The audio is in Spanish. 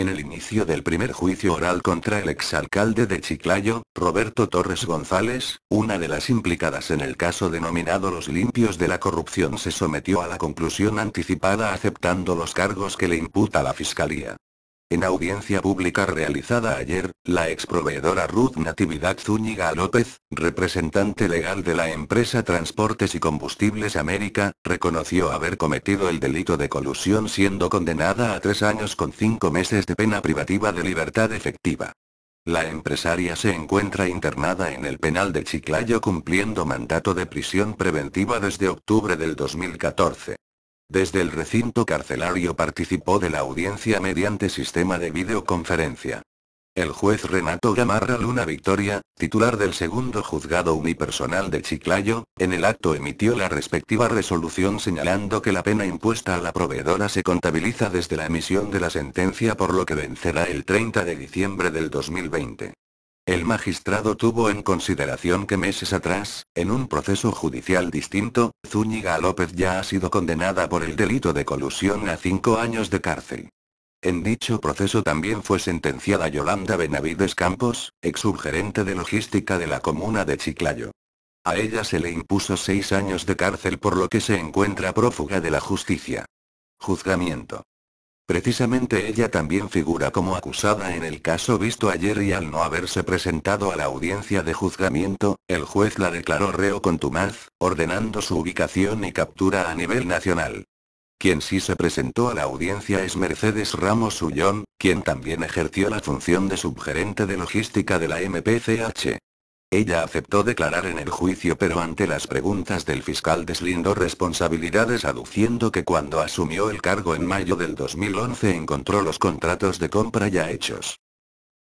En el inicio del primer juicio oral contra el exalcalde de Chiclayo, Roberto Torres González, una de las implicadas en el caso denominado Los Limpios de la Corrupción se sometió a la conclusión anticipada aceptando los cargos que le imputa la Fiscalía. En audiencia pública realizada ayer, la exproveedora Ruth Natividad Zúñiga López, representante legal de la empresa Transportes y Combustibles América, reconoció haber cometido el delito de colusión siendo condenada a tres años con cinco meses de pena privativa de libertad efectiva. La empresaria se encuentra internada en el penal de Chiclayo cumpliendo mandato de prisión preventiva desde octubre del 2014. Desde el recinto carcelario participó de la audiencia mediante sistema de videoconferencia. El juez Renato Gamarra Luna Victoria, titular del segundo juzgado unipersonal de Chiclayo, en el acto emitió la respectiva resolución señalando que la pena impuesta a la proveedora se contabiliza desde la emisión de la sentencia por lo que vencerá el 30 de diciembre del 2020. El magistrado tuvo en consideración que meses atrás, en un proceso judicial distinto, Zúñiga López ya ha sido condenada por el delito de colusión a cinco años de cárcel. En dicho proceso también fue sentenciada Yolanda Benavides Campos, ex subgerente de logística de la comuna de Chiclayo. A ella se le impuso seis años de cárcel por lo que se encuentra prófuga de la justicia. Juzgamiento. Precisamente ella también figura como acusada en el caso visto ayer y al no haberse presentado a la audiencia de juzgamiento, el juez la declaró reo contumaz, ordenando su ubicación y captura a nivel nacional. Quien sí se presentó a la audiencia es Mercedes Ramos Ullón, quien también ejerció la función de subgerente de logística de la MPCH. Ella aceptó declarar en el juicio pero ante las preguntas del fiscal deslindó responsabilidades aduciendo que cuando asumió el cargo en mayo del 2011 encontró los contratos de compra ya hechos.